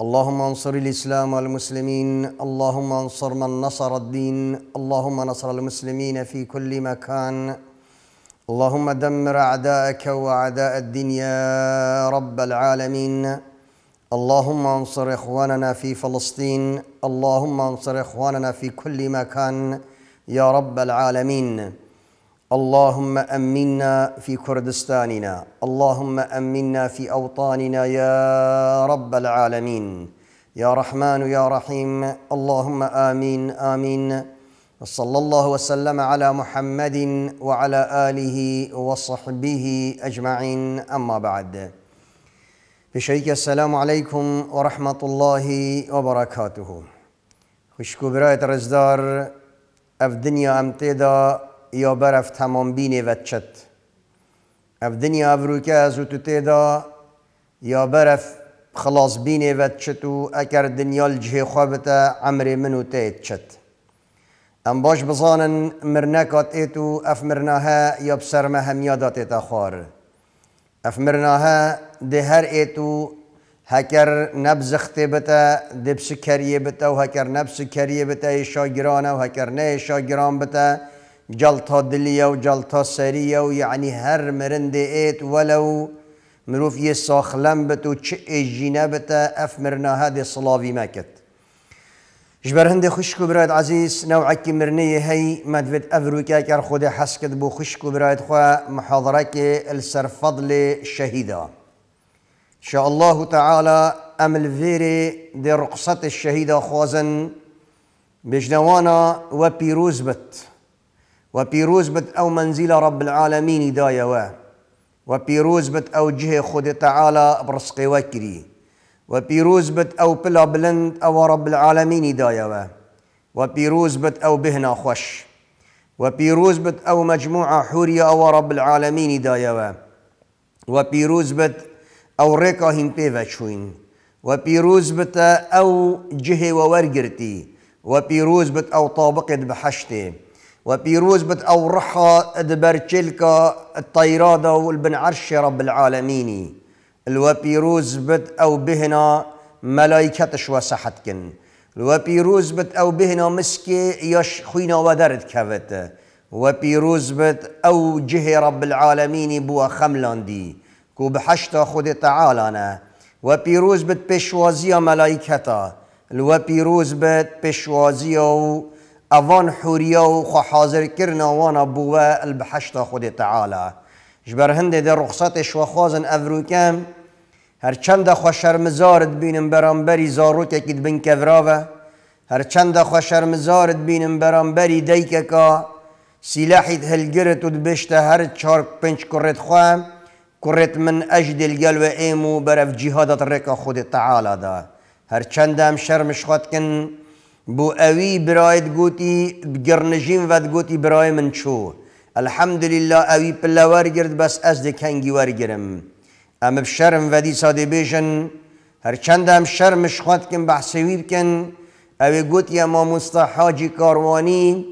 اللهم انصر الإسلام والمسلمين اللهم انصر من نصر الدين اللهم نصر المسلمين في كل مكان اللهم دمر أعداءك وأعداء الدين يا رب العالمين اللهم انصر إخواننا في فلسطين اللهم انصر إخواننا في كل مكان يا رب العالمين اللهم امنا في كردستاننا اللهم امنا في اوطاننا يا رب العالمين يا رحمن يا رحيم اللهم امين امين وصلى الله وسلم على محمد وعلى اله وصحبه اجمعين اما بعد بشيك السلام عليكم ورحمه الله وبركاته خشكو برايت رزدار اف دنيا ام یا برف تمام بینی وچت اف دنیا افروکه از تو تیدا یا برف خلاص بینی وچت و اکر دنیا الجه خوابتا عمر منو تید چت ام باش بزانن مرنکات ایتو اف مرناها یا بسر یادات ایتا خوار اف مرناها ده هر ایتو هکر نبزخته بتا دبس کریه بتا و هکر نبس کریه بتا شاگرانه و هکر نه شاگران بتا جلطة دلية وجلطة سرية ويعني هر مرندي ايت ولو مروف يساخ لمبت وتشق الجنابت اف مرنا هذه صلاوي ماكت جبر هندي خشكو برايد عزيز نوعك مرنية هي مدفت أفروكا كار خود حسكت بو خشكو برايد خوا محاضرك السر فضل الشهيدة إن شاء الله تعالى أم الفيري دي رقصة الشهيدة خوزن بجنوانا وبيروز بت و پیروز بت او منزل رب العالمین دای و و پیروز بت او جه خود تعالی برسقی وكري و پیروز بت او پلا بلند او رب العالمین دای و و پیروز بت او بهنا خوش و پیروز بت او مجموعه حوری او رب العالمین دای و و پیروز بت او ریکا هین پیوه چوین و پیروز بت او جه و ورگرتی و پیروز بت او طابقت بحشتي وبيروز بتأورحها دبرشلكا الطيرادة والبن عرش رب العالمين الوبيروز بت أو بهنا ملايكتش وسحتكن الوبيروز بت أو بهنا مسكي يش خوينا ودرد كفت وبيروز بت أو جه رب العالمين بوا خملاندي كو بحشتا خود تعالنا وبيروز بت بشوازيا ملايكتا الوبيروز بت بشوازيا و اوان حوريا وخحاضر كرنا وانا بوا البحشتا خود تعالى جبر هنده در رخصت شوخوازن افروكام هر چند خو شرمزارت بینم برانبری زاروت کید بن کفراوه هر چند خو شرمزارت بینم برانبری دیکه کا سلاحید هلگرت و دبشته هر چار پنج کرت خوام کرت من اجد القلب ایمو برف جهادت رکا خود تعالی دا هر چند هم شرمش خود کن بو اوی برایت گوتی گرنجیم ود گوتی برای من چو الحمدلله چوو ئەلحەمدلله بس از بەس ئەس دەکەنگی وەرگرم ساده ودی ڤەدی هم بێژن شرم کن کن بحثوی بکن اوی گوتی اما مستحاجی کاروانی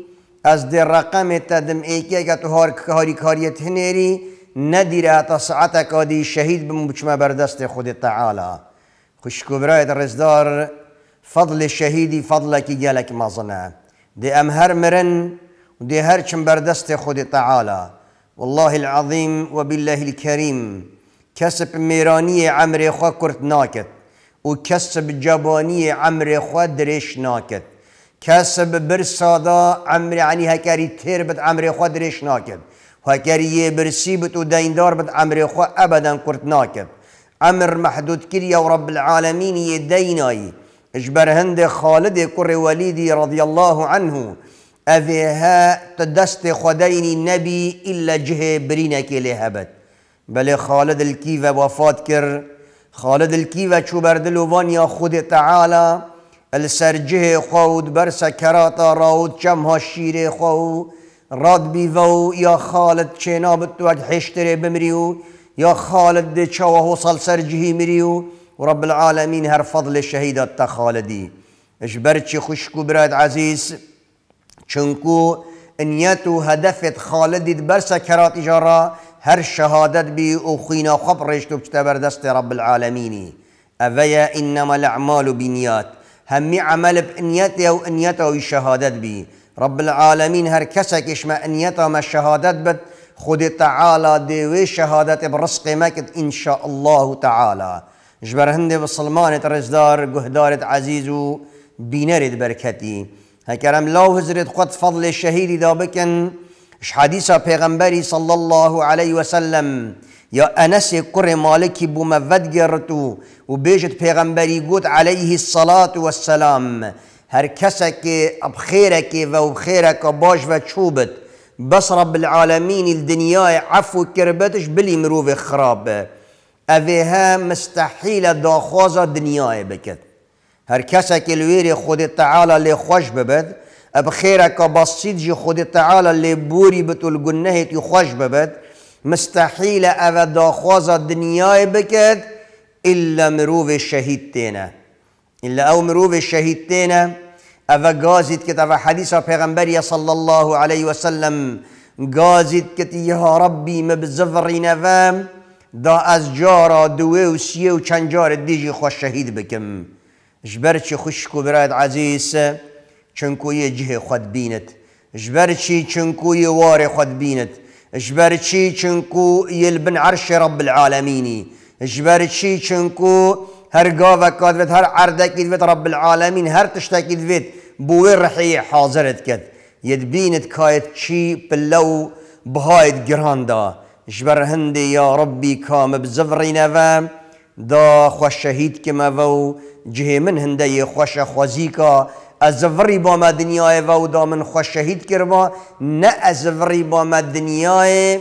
از ده رقم تدم ایکی ک تو هاری کاریت هنری ندیره تا شهید شهید شەهید بم دست خود تعالی خوشکو برایت رزدار فضل الشهيدي فضل کی ما مزنه دي ام هر مرن ودي دی هر بردست خود تعالى والله العظيم وبالله الكريم كسب ميراني عمري عمر كرت ناكت وكسب و عمري خو عمر ناكت درش ناکد کسب برسادا عمر يعني هكاري تير بد عمر خو درش ناكت هکاری برسي بت بد و بد عمر خو ابدا كرت ناكت عمر محدود كريا ورب العالمين يديناي جبر هند خالد كر وليدي رضي الله عنه أذيها تدست خدين النبي إلا جه برينك لهبت بل خالد الكيفة وفات كر خالد الكيفة شو بردلوفان يا خود تعالى السرجه خود برس كراتا راود شمها الشير خو راد بيفو يا خالد شنابت وقت حشتري بمريو يا خالد شوه وصل سرجه مريو ورب العالمين هر فضل الشهيدات تخالدي اجبرتش خشكو براد عزيز چنكو انيتو هدفت خالدت برسا كرات جرا هر شهادت بي وخينا خبر رشتو دست رب العالمين اذيا إنما الأعمال بنيات همي عمل بنيته وانيته والشهادات بي رب العالمين هر كسك اشما انيته ما الشهادات بت خود تعالى دي شهادت برزق مكت إن شاء الله تعالى جبر بسلمان ترزدار قهدار عزيز و بينار بركتي هكرم لو هزرت قد فضل الشهيد دا بكن اش حدیث پیغمبري صلى الله عليه وسلم يا انس قر مالك بو مود گرتو و بيجت پیغمبري گوت عليه الصلاة والسلام هر کسا که و بخیرک باش و چوبت بس رب العالمين الدنيا عفو كربتش بلي مروف خرابه اوه ها مستحیل داخواز دنیای بکد هر کسا که لویر خود تعالی لی خوش ببد اب خیر که بسید جی خود تعالی لی بوری بتو گنه تی خوش ببد مستحیل اوه داخواز دنیای بکد الا مروف شهید تینه الا او مروف شهید تینه اوه گازید که اوه حدیث پیغمبری صلی الله علیه وسلم گازید که یا ربی مبزفرین اوه دا از جارا دوه و سیه و چند جار دیجی خوش شهید بکم جبرچی خوشکو براد عزیز چنکو یه جه خود بیند جبرچی چنکو یه وار خود بیند جبرچی چنکو یه البن عرش رب العالمینی جبرچی چنکو هر گاوه وید هر عردکید وید رب العالمین هر تشتکید وید بوی رحی حاضرت کد ید بینت کایت چی پلو بهاید گران دا جبر یا ربی ربی کام بزفرین دا خوش که ما و جه من هنده خوش از زفری با ما دنیای و دا من خوش با نه از زفری با ما دنیای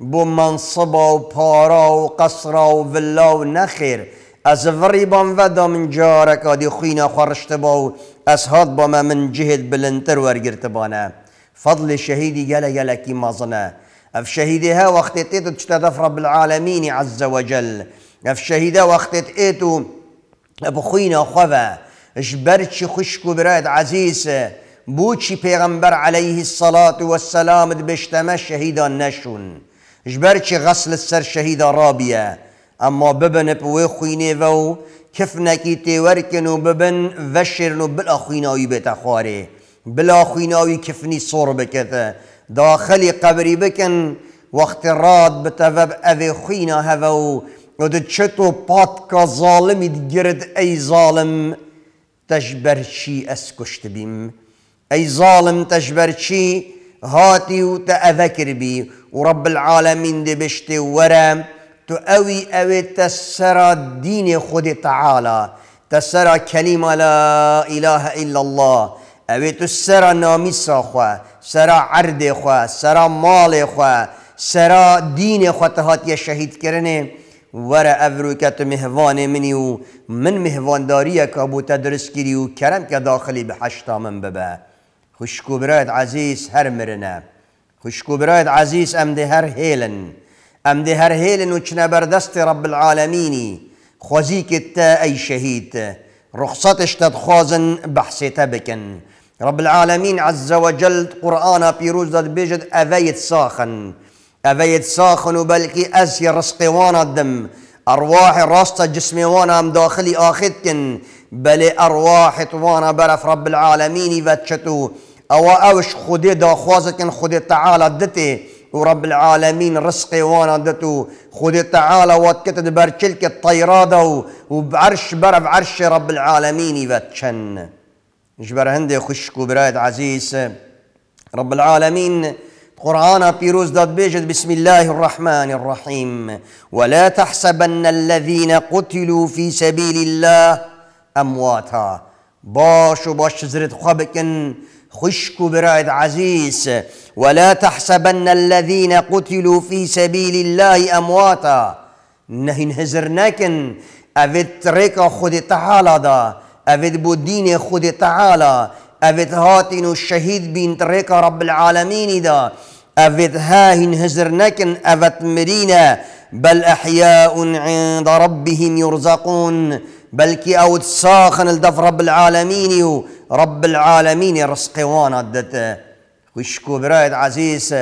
با منصبا و پارا و قصرا و ولا و نخیر از با و دا من جارک آدی خوینا خورشت با و از هاد با من جهد بلندتر ورگرت بانه فضل شهیدی گله گله کی مازنه اف شهيدها وقت تيتو تشتدف رب العالمين عز وجل اف شهيدها وقت تيتو بخوينا خوفا جبرتش خشكو براد عزيز بوشي پیغمبر عليه الصلاة والسلام بشتما شهيدا نشون اش چی غسل السر شهيدا رابیه اما ببن بوی خوینه فو كفنا كي تیورکن ببن وشرن و بلا خویناوی بلا خيناوي كفني صور بكثه داخل قبری بکن وقت راد بتوب اوی خينا هوا و ده چطو پاتکا ظالمی گرد ای ظالم تجبر چی اس کشت بیم ای ظالم تجبر چی هاتي وتأذكر بي ورب العالمين دي بشتي ورا تؤوي أوي تسرى الدين خد تعالى تسرى كلمة لا إله إلا الله أوي تسرى نامي صاخوة سرا عرد خواه، سرا مال خواه، سرا دین خواه تهات شهید کرنه ور افرو که تو مهوان منی و من مهوانداری که ابو تدرس کری و کرم که داخلی به حشتا من ببه خوشکو برایت عزیز هر مرنه خوشکو برایت عزیز امده هر هیلن امده هر هیلن و چنه بردست رب العالمینی خوزی که تا ای شهید رخصتش تدخوازن بحثی بکن رب العالمين عز وجل جل قرآن پیروز داد بيجد أفايت ساخن أفايت ساخن وبلكي أسي رسقي وانا الدم ارواح راست جسمي وانا هم داخلی آخد بل ارواح طوانا برف رب العالمين وچتو او اوش خودی داخوازكن خوازکن تعالى دتي ورب العالمين رسقي وانا دتو خذ تعالى واتكتد برشلك الطيرادو وبعرش برف عرش رب العالمين يفتشن جبر هندي خشكو برايد عزيز رب العالمين قرآن بيروز داد بيجد بسم الله الرحمن الرحيم ولا تحسبن الذين قتلوا في سبيل الله أمواتا باش وباش زرت خبكن خشكو برايد عزيز ولا تحسبن الذين قتلوا في سبيل الله أمواتا نهي هزرناكن أفت ريكا خد تحالا أفيد بو دین خود تعالی اوید هاتین و شهید بین طریق رب العالمین دا اوید هاهین هزر نکن افت مرینه بل احياء عند ربهم يرزقون بل كي او ساخن الدف رب العالمين رب العالمين رزقوانا دت وشكو برايد عزيز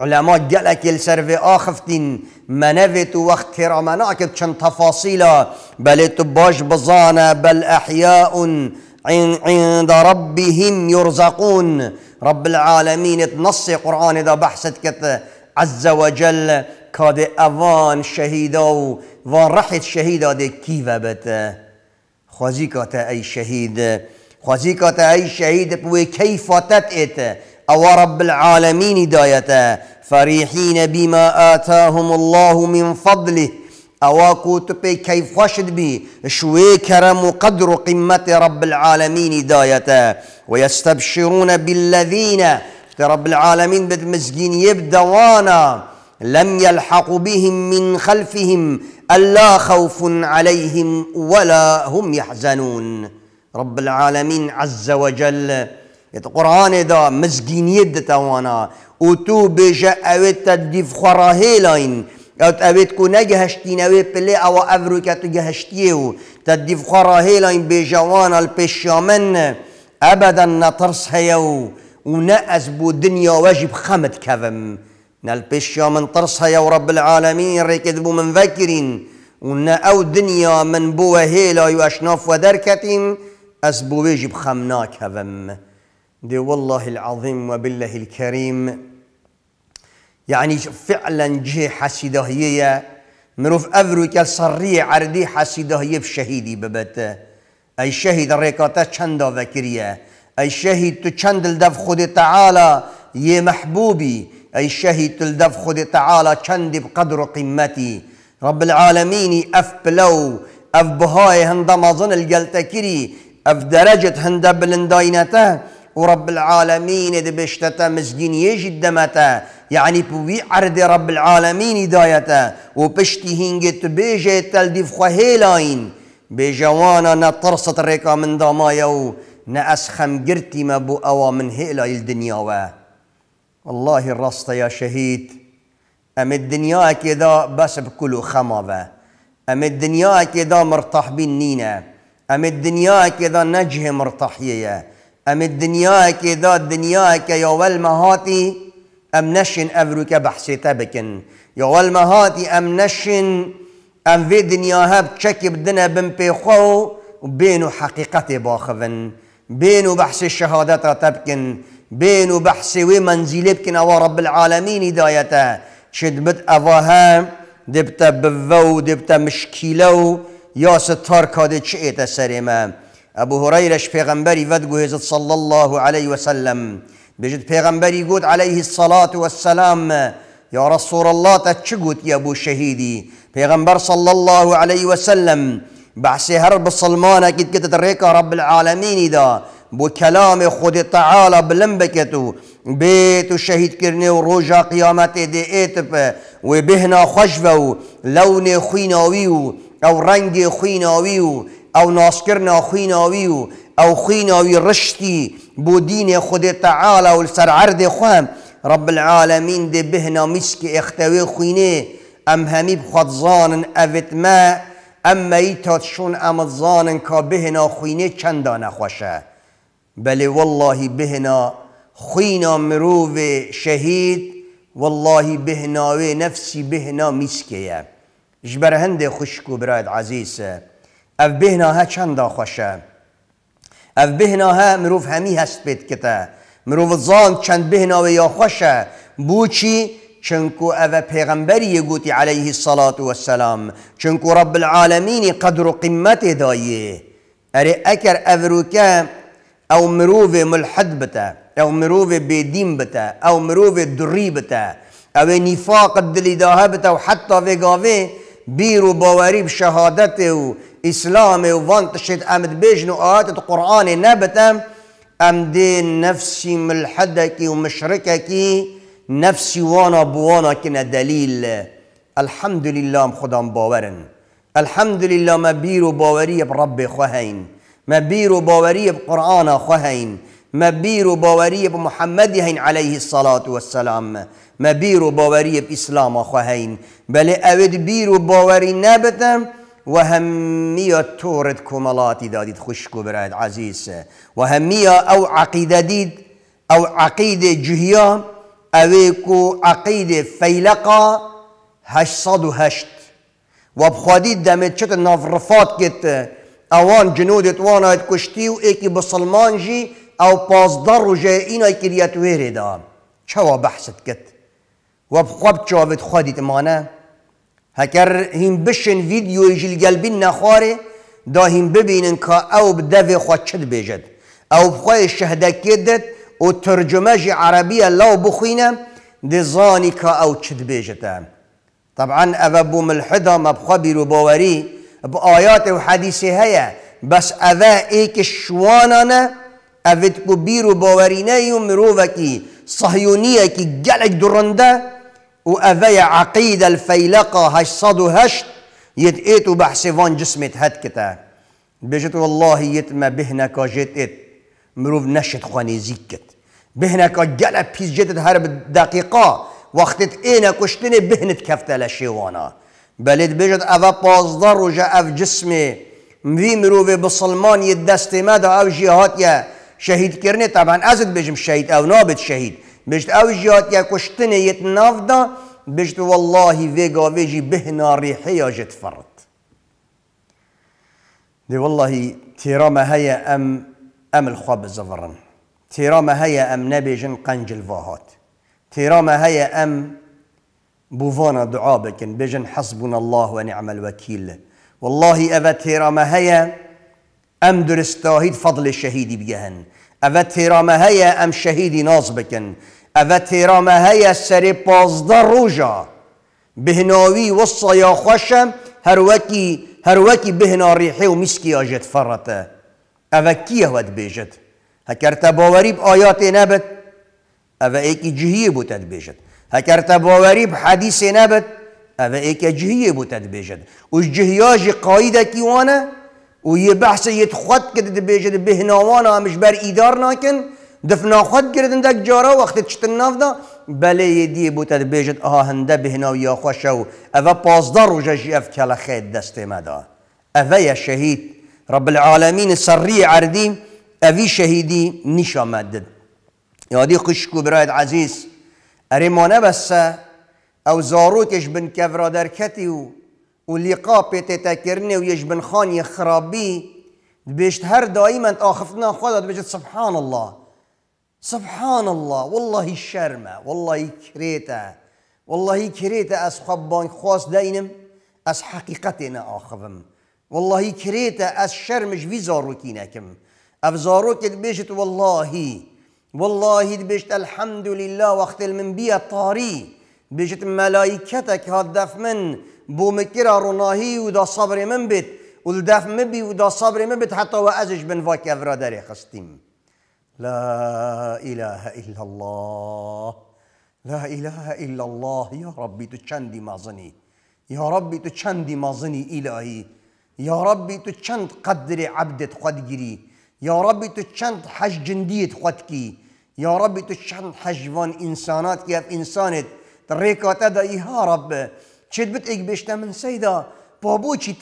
علماء گلک السرو اخفتين ما تو وقت كرام که شن تفاصیلا بل تباش بزانا بزانه بل احياء عند ربهم يرزقون رب العالمين تنص قرآن اذا بحثت كت عز وجل كاد أوان شهيدا وان رحت شهيدا دي كيف بت خوزيكا أي شهيد خوزيكا أي شهيد بوي كيف تتئت او رب العالمين دايتا فريحين بما آتاهم الله من فضله أو كتب كيف واشد بي شوي كرم قدر قمة رب العالمين دايتا ويستبشرون بالذين رب العالمين بالمسكين يبدوانا لم يلحق بهم من خلفهم ألا خوف عليهم ولا هم يحزنون رب العالمين عز وجل یت قرآن دا مسکینیت دتوانا و تو بجا اوید تدیف خراهی او اوت اوید کو نجهشتین بلي پلی او افرو کتو جهشتیو تدیف خراهی وانا بیجوانا الپشامن ابدا نترس هیو ونأس بو دنيا واجب خمد كفم نلبش يا من ترصها يا رب العالمين ركذبوا من فاكرين ونا او دنيا من بو هيلا يواشناف ودركتين اسبو واجب خمنا كفم دي والله العظيم وبالله الكريم يعني فعلا جه هي مروف افريكا صري عردي حسيدهيه بشهيدي ببت اي شهيد ريكاتا چند ذكريه اي شهيد تو چند لدف خود تعالى يا محبوبي اي شهيد دف خود تعالى چند بقدر قمتي رب العالمين اف بلو اف بهاي هند مازن الجلتكري اف درجة هند بلنداينته ورب العالمين بشتتا مسجين يجي دمتا يعني بوي عرض رب العالمين دايتا وبشتي هنجت بيجي تلديف خهيلاين بجوانا نترصت ريكا من دامايو نأسخم جرتي ما بو أوا من هيلا الدنيا وا والله الرصت يا شهيد أم الدنيا كذا بس بكل خمابة أم الدنيا كذا مرتاح بالنينة أم الدنيا كذا نجه مرتاحية ام الدنيا كي ذا الدنيا كي يا ولما هاتي ام نشن افروك که تبكن يا ولما هاتي ام نشن ام في دنيا هاب تشكي بدنا بن بيخو وبينو حقيقتي باخفن بينو بحث الشهادات تبكن بينو بحث منزلي بكن او رب العالمين شد شدبت أواها دبتا بفو دبتا مشكيلو يا ستار كادي شئت سريمه ابو هريره پیغمبری ود گوهزت صلى الله عليه وسلم بجد پیغمبری گوت عليه الصلاه والسلام يا رسول الله تشقوت يا ابو شهيدي پیغمبر صلى الله عليه وسلم بحسي هرب الصلمانة اكيد كتت ريكا رب العالمين دا بو كلام خود تعالى بلمبكتو بيت الشهيد كرني وروجا قيامت دي اتب وبهنا خشفو لون خيناويو او رنگ خيناويو او ناسکرنا ناخوی ناوی و خوی ناوی ناوی رشتی دین خود تعالی و سر عرد خوام رب العالمین ده بهنا ام همی بخواد زانن هەمی ما ام ئەممەی تاتشون زانن که بهنا خوینه چەندا خواشه والله والله بهنا خوینا مروو شهید والله بهناوی نفسی بهنا میسکه یه هەندێ خوشک خوشکو براید او بهناها چندا خوشه او بهناها مروف همی هست بید کتا مروف زان چند و یا خوشه بوچی چنکو او پیغمبری گوتی علیه الصلاة والسلام چنکو رب العالمین قدر و قیمت دایه اره اکر او او مروف ملحد بتا او مروف بدین بتا او مروف دری بتا او نفاق دلی داها بتا و حتی وگاوه بیرو باوری به شهادت و اسلامي وفانتشت امد بيجنو آيات قرآن نبتم امدين نفسي ملحدك ومشركك نفسي وانا بوانا كنا دليل الحمد لله خدام باورن الحمد لله ما بيرو باوري بربي خهين ما بيرو باوري بقرآن خهين ما بيرو باوري بمحمد هين عليه الصلاة والسلام ما بيرو باوري بإسلام خهين بل أود بيرو باوري نابتم وهمية تورد كمالاتي داديد خشكو براد عزيز وهمية أو عقيدة ديد أو عقيدة جهية أويكو عقيدة فيلقة هشصد هشت وبخواديد دمت شت نافرفات كت اوان جنود وانا كشتي وإيكي بسلمانجي أو بازدر رجائينا كريات ويردا شوا بحثت كت وبخواب شوفت خادي تمانا هكر هین بشن فيديو يجي القلبين نخاري دا هین ببينن که او بدوی خواه چد او بخواه شهده كدت و ترجمه جي عربية لو بخينا دي زاني كا او تشدبيجتا طبعا ابو ملحدا ما بيرو باوري بايات وحديثي هيا بس او ايك شوانانا افيد بيرو باورينا يوم روفكي صهيونيه كي جلك درنده وأفيا عقيدة الفيلقة صدو هشت يتقيتو بحسيفان جسمت هات كتا بيجت والله يتما بهنا كاجت ات مروف نشت خواني زيكت بهنا كاجلا بيز جتت هرب دقيقة وقتت اينا كشتني بهنت كفتا لشيوانا بلد بيجت افا بازدار وجا اف جسمي مفي مروف بسلمان يدستي مادا او جيهات يا شهيد كرني طبعا ازد بجم شهيد او نابت شهيد بجت او جات يا كشتني يتنافدا بجت والله فيغا فيجي بهنا ريحيا جت فرت دي والله تيراما هيا ام ام الخواب الزفرن تيراما هيا ام نبيجن قنج الفاهات تيراما هيا ام بوفانا دعابك بجن حسبنا الله ونعم الوكيل والله أبا تيراما هيا أم درستاهيد فضل الشهيد بيهن أبا تيراما هيا أم شهيدي ناصبكن تیرامه های سری پازده روژا بهناوی وکی هر وکی بهنا ریحه و میسکی ئاژێت فەڕەتە ئەڤە کیەوەت بێژێت هەکەرتە باوەریب آیات تێ نەبێت ایک ئێکی جهیە بیجد هکر هەکەرتە حدیث حەدیسێ نەبێت ئەڤە ئێکە جهیە بووتە بیجد و جهیاژی قایده کیوانه و یه بحث یه خود کده بیجد بهناوانه همش بر ایدار ناکن دفنا خود گردن دک جارا وقتی چتن نافدا بله یه دی بو تدبیجت آها هنده بهنا و یا خوشو اوه پازده رو جشی اف کل خید دست مدا اوه یا شهید رب العالمین سری عردی اوی شهیدی نیش آمدد یادی خوشکو براید عزیز ما بسه او زاروتش بن کفرا درکتی و و لقا پیت تکرنه و یش بن خانی خرابی دبیشت هر دائما آخفتنا خدا دبیشت سبحان الله سبحان الله والله الشرمة والله كريته والله كريته أس خبان خاص دينم از حقيقتنا آخفم والله كريته أس شرمش في زاروكينكم اف زاروكت بيشت والله والله بيشت الحمد لله وقت من بيا طاري بيشت ملائكتك هدف من بومكرا رناهي ودا صبر من بيت ولدف مبي ودا صبر من بيت حتى وازج بن فاكي افرادري خستيم لا إله إلا الله لا إله إلا الله يا ربي تو مازني يا ربي ربی تو إلهي يا ربي تشند تو قدر عبدت خود يا ربي تشند تو حج جندیت خود يا ربي تشند تو چند حجوان انسانات كيف انسانت ریکاتا تدا ایها رب شد بتقبشت من سيدا بابو چی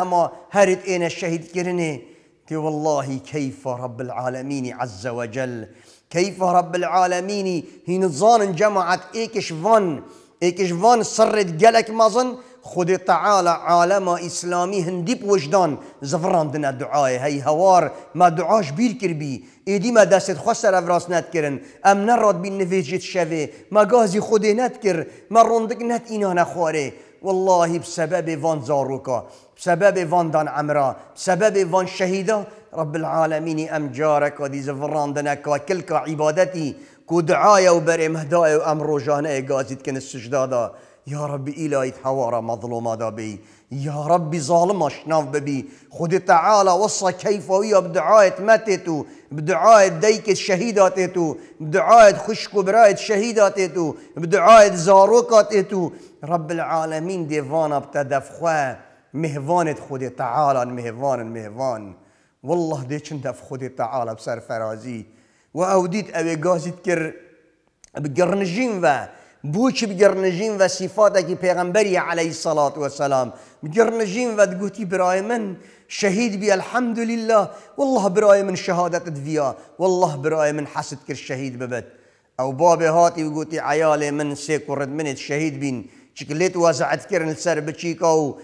هما هرت إنا الشهيد كرني والله كيف رب العالمين عز وجل كيف رب العالمين هي نظان جمعت ايكش فان ايكش فان سرد قلك مازن خود تعالى عالم هندي بوجدان زفران دنا دعاي هي هوار ما دعاش بير كربي ايدي ما دست خسر افراس نت ام نراد بين نفیجت شوه ما غازي خود نت ما روندك نت انا نخواره والله بسبب فان زاروكا بسبب فان دان عمرا بسبب فان شهيدا رب العالمين أم جارك وذي زفران دنك وكلك عبادتي كدعايا وبر امهدايا وامرو جانا قازد كن السجدادا يا رب إلهي تحوارا مظلوما دابي يا ربي ظالم اشناف ببي خد تعالى وصى كيف ويا بدعاية ماتتو بدعاية ديك الشهيداتتو بدعاية خشكو براية شهيداتتو بدعاية زاروكاتتو رب العالمين ديفانا بتدفخوا مهوانة خد تعالى مهوان مهوان والله ديش انت في تعالى بسر فرازي وأوديت أبي قازي كر بقرنجين ذا بوچ بگرنجین و اکی پیغمبری علیه الصلاة والسلام بگرنجین و دگوتی برای من شهید بی الحمد لله والله برای من شهادت دویا والله برای من حسد کر شهید ببد او باب هاتی و گوتی عیال من سی کرد منت شهید بین چکلیت وزعت كرن سر بچیکا و,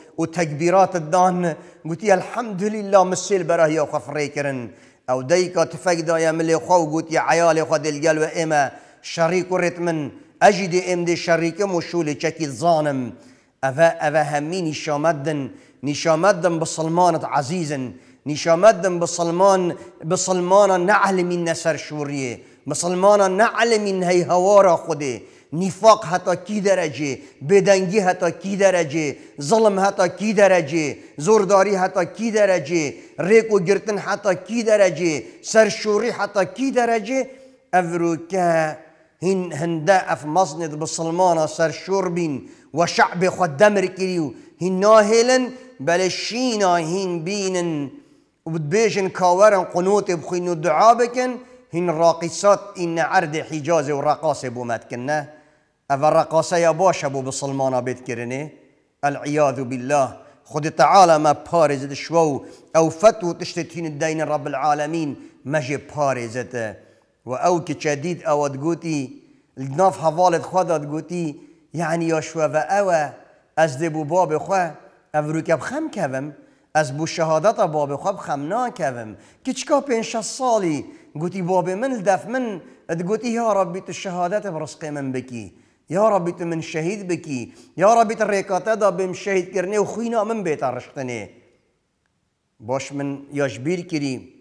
الدان قلت يا الحمد لله مسيل براه یا خفری كرن او ديكا تفقد يا ملي خو عیال يا عيالي و ایمه اما شريك رتمن اجد امد شریکه مشول چکی زانم اوه اوه همي نشامدن نشامدن بسلمانت عزیزن نشامدن بسلمان بسلمان نعلم من نسر شوریه مسلمان نعلم من هی هوا را خوده نفاق حتی کی درجه بدنگی حتی کی درجه ظلم حتی کی درجه زورداری حتی کی درجه ریک و گرتن حتی کی درجه سرشوری حتی کی درجه افرو هن هندا اف مصند بسلمان سر شوربين وشعب و شعبێ هن دەمرکری و هین ناهێلن بەلێ شینا هین بینن و بێژن کاوەرن قنوتێ بخوین و دعا بکەن هین ڕاقیسات ئینە عردێ حیجازێ و ڕقاسێ بۆمەتکردە ئەە بالله خد تعالى ما پارێزت شوو او فتو تشتتين الدين رب العالمين ڕب بارزت و او که چدید اواد گوتی ناف حوالت خوداد گوتی یعنی یاشوا و او از دبو باب خو او رو خم کوم از بو شهادت باب خو خم نا کوم که چکا پنج سالی گوتی باب من لدف من گوتی یا ربی تو شهادت برسق من بکی يا ربي تمن شهيد بكي يا ربي تريكاتا دا بم شهيد كرني وخينا من بيت رشقتني باش من يجبير كريم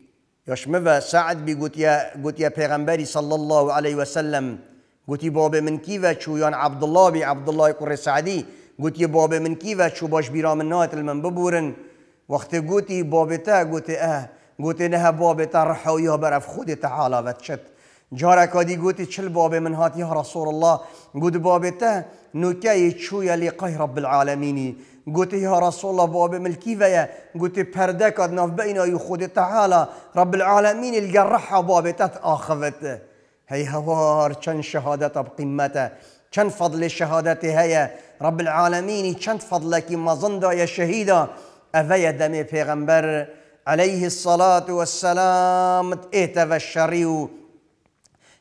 یش مبا سعد بی گوت یا گوت یا پیغمبری صلی الله علیه و سلم گوت باب من کی و چو یان عبد الله بی عبد الله قر سعدی گوت باب من کی و چو باش بیرام من نات المن ببورن وقت گوت باب تا گوت اه گوت نه باب تا رحو یا بر اف خود تعالی و چت جارا کادی گوت چل باب من هات یا رسول الله گوت باب تا نوکای چو یا لقای رب العالمینی گوتی يا رسول الله بواب ملكي فيا گوتی پرده ادناف ناف بینای خود تعالى رب العالمین الجرح بابتت آخذت هي هوار چند شهادة اب قیمته چند فضل شهادت هي رب العالمین چند فضل کی مزنده یا شهیدا اوه دم پیغمبر عليه الصلاة والسلام ايتا الشريو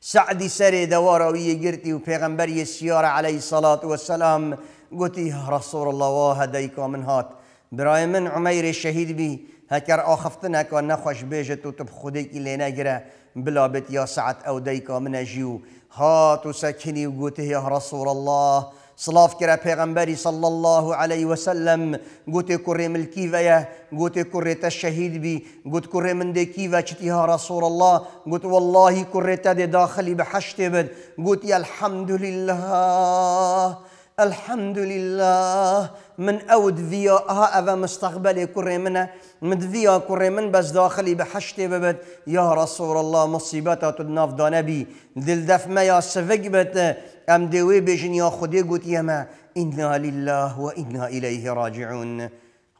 سعدي سري دوارا ويجرتي وبيغمبر السيارة عليه الصلاة والسلام گوتی رسول الله و هدیک کامن هات برای من عمیر شهید بی هکر آخفت که نخوش بیجت تو تب خودی که لی نگره بلا بیت یا سعت او دیکا کامن جیو هاتو سکنی و گوتی رسول الله صلاف کرا پیغمبری صلی الله عليه وسلم قوت ملکی ویا الكيفية قوت تا الشهيد بی قوت كوري من دي كيفة ها رسول الله قوت والله تا تدي داخلی بحشت بد قوت الحمد لله الحمد لله من أود فيا ها أفا مستقبلي كري منا مد فيا كري من بس داخلي بحشتي ببت يا رسول الله مصيبتا تدناف دا نبي دل دف ما يا سفق بت أم دوي بجن يا خدي قوت يما إنا لله وإنا إليه راجعون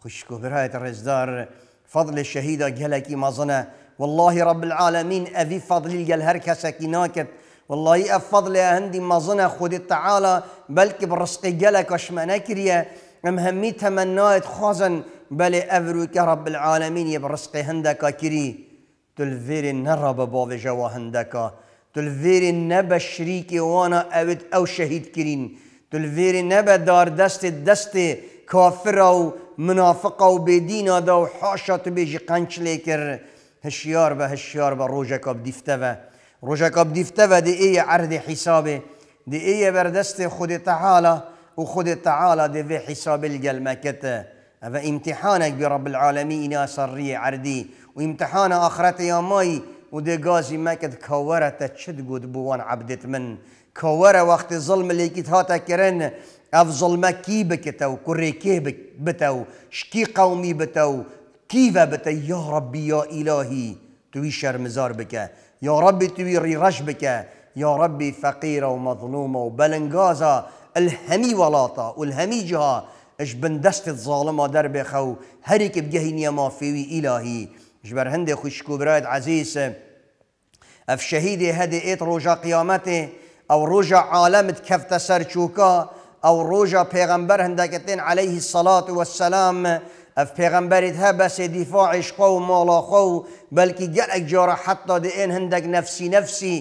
خشكو براية الرزدار فضل الشهيدة جلكي مظنة والله رب العالمين أبي فضل الجل هركسك ناكت والله يقفض لي هندي مازنا خودي تعالى بلكي برسقي جلك وشما نكريا مهميتها تمنايت خازن بلي أفروك رب العالمين يبرسقي هندك كري تلفيري نرى بابا جوا هندك تلفيري نبا شريكي وانا أود أو شهيد كرين تلفيري نبا دار دست دستي او منافق او بدين او حاشا تبيجي قنش ليكر هشيار بهشيار بروجك بديفتبه رجا کب دیفته و دی ای إيه عرض حسابه دی ای إيه بردست خود تعالی و خود تعالی دی حساب الگلمکته و امتحانك برب العالمين أسري عردي وامتحان آخرتي يا ماي وده قازي ماكد كورة چد قد بوان عبدت من كورة وقت ظلم اللي كت هاتا كرن اف ظلمة کی تو كري كيبك بتو شكي قومي بتو كيفا بتو يا ربي يا إلهي توي شرمزار بکه يا ربي توي رجبك يا ربي فقيرة ومظلومة وبلنغازة الهمي ولاطة والهمي جها اش بندست الظالمة درب خو هريك بجهنية ما فيوي إلهي جبر هندي خوش كبرات عزيز اف شهيدي هدي ايت روجا قيامتي او روجا عالم كفت سرچوكا او روجا پیغمبر هندكتين عليه الصلاة والسلام ئەف پێغەمبەریت هە بەسێ دیفاعیشخۆ و مۆڵۆخۆ خو بەلکی گەلێک جۆرە حتا دئێن نفسی نەفسی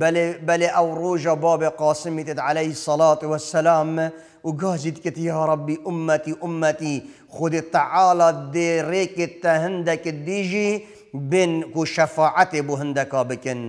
بل بەلێ ئەو ڕۆژە بابێ قاسمیتت عليهەی سەڵات وەسەسلام و گازیت کتی ربی امتی امتی خود تعالا دێ ریکت ته هەندێکت دیجی بین کو شفاعت بو هەندەکە بکن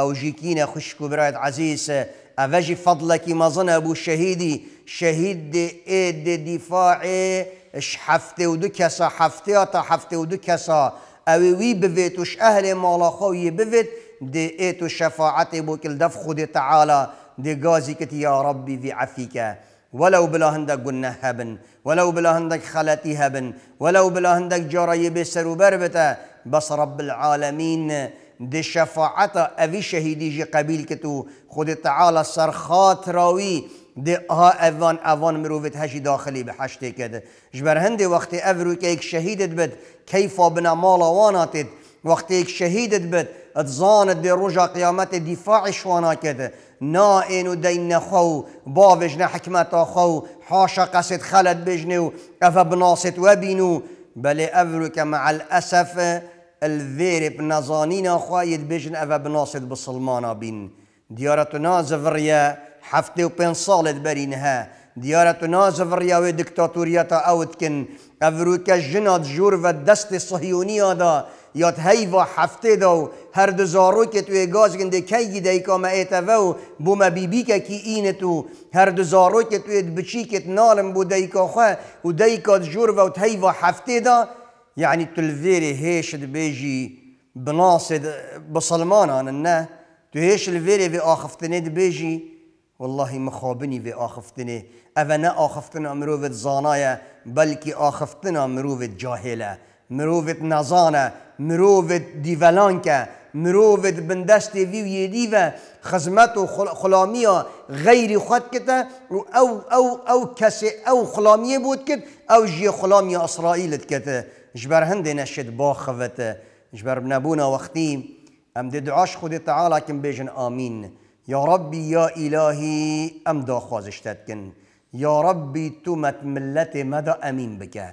او ژیکینە خوشک و برایەت عزیزە ئەڤەژی فەضلەکی مەزنە بوو شەهیدی شەهید دێ ئێ دێ دیفاعێ، اش حفته و دو کسا حفته تا حفته و دو کسا اوی وی بوید وش اهل مالا خوی بوید دی ایتو شفاعت بو کل دف خود تعالی دی گازی کت یا ربی وی عفیکه ولو بلا هندك قلنا هبن ولو بلا هندك خلتي هبن ولو بلا هندك جاري بسر وبربته بس رب العالمين دي شفاعتا أبي شهيدي جي قبيل كتو خود تعالى سر راوي ده آه ها اوان اوان مروفت هشی داخلی به هشتی کده جبر هنده وقتی افرو که ایک شهیدت بد کیفا بنا مالا واناتت وقتی ایک شهیدت بد اتزاند ده رجا قیامت دفاعش وانا کده نا اینو دین خو باوش نه حکمتا خو حاشا قصد خلد بجنو افا بناست وبینو بل افرو که مع الاسف الذير بنظانينا خوايد بجن افا بناست بسلمانا بين ديارتنا زفريا حفتي وبين صالت برينها ديارة نازف رياوي دكتاتوريتا أوتكن أفروكا جنات جور و دست صهيونيا دا یاد و هفته دو هر دو زارو که توی گاز گنده کی کام که ما ایتو بوم بی بی که کی این تو هر دو زارو که توی بچی که نالم بو دی که خواه و دی که جور و و هفته دا یعنی يعني تلویر هیشد بیجی بناصد بسلمانان نه تو هیش الویر و آخفتنید بیجی والله مخابني في آخفتني أفنا آخفتنا مروفة مروفت بل كي آخفتنا مروفت جاهله مروفت نزانه مروفت ديفالانكا مروفت بندشت في یدی خزمت و خلامیا غیر خود کته و او او او کسی او خلامية بود کت او جي خلامية اسرائیلت كتا جبر هندي نشد باخفت جبر بنبونا وقتی ام دعاش خود تعالى كم بيجن آمين یا ربی یا الهی ام دا خوازشتت کن یا ربی تو مت ملت مدا امین بکه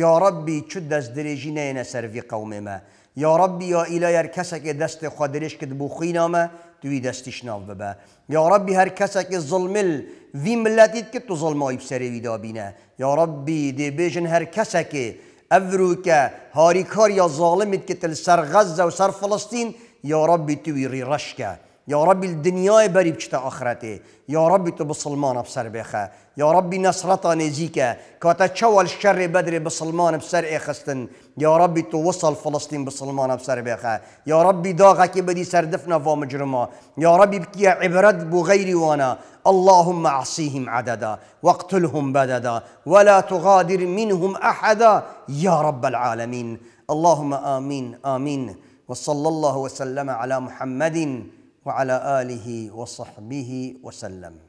یا ربی چو دست دریجی نه وی قوم ما یا ربی یا الهی هر کسی که دست دریش کد بوخی ما توی دستش ناو ببا یا ربی هر کسی که ظلمل وی ملتید که تو ظلمایی وی دابینه یا ربی دی بیجن هر کسی که افرو که هاریکار یا ظالمید که تل سر غزه و سر فلسطین یا ربی توی ری رشکه يا ربي الدنيا بريب كتا آخرته يا ربي تو بسلمان بسر بخا يا ربي نصرتا نزيكا كاتا تشول الشر بدري بسلمان بسر اخستن يا ربي تو وصل فلسطين بسلمان بسر بخا يا ربي داغا كي بدي سردفنا فا مجرما يا ربي بكي عبرت بو غيري وانا اللهم اعصيهم عددا واقتلهم بددا ولا تغادر منهم احدا يا رب العالمين اللهم امين امين وصلى الله وسلم على محمد وعلى اله وصحبه وسلم